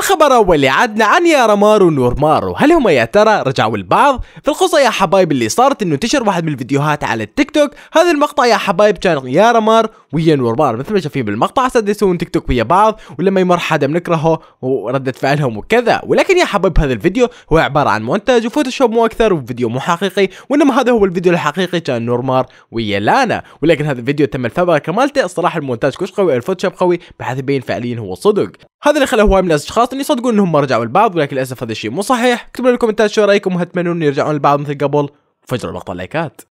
الخبر أول عدنا عن يا رمار ونور مارو هل هما يا ترى رجعوا البعض في القصة يا حبايب اللي صارت انه انتشر واحد من الفيديوهات على التيك توك هذا المقطع يا حبايب كان يا رمار ويا نور مار مثل ما شايفين بالمقطع صاروا يسوون تيك توك ويا بعض ولما يمر حدا بنكرهه وردة فعلهم وكذا ولكن يا حبايب هذا الفيديو هو عبارة عن مونتاج وفوتوشوب مو أكثر وفيديو مو حقيقي وإنما هذا هو الفيديو الحقيقي كان نور مار ويا لانا ولكن هذا الفيديو تم الفبركة مالته الصراحة المونتاج كوش قوي الفوتوشوب قوي بحيث يبين فعليا هو صدق هذا اللي خلى هواي من الاشخاص ان يصدقون انهم ما رجعوا لبعض ولكن للاسف هذا الشيء مو صحيح اكتبوا لي بالكومنتات شو رايكم وهتمنون يرجعون لبعض مثل قبل وفجروا لقطه لايكات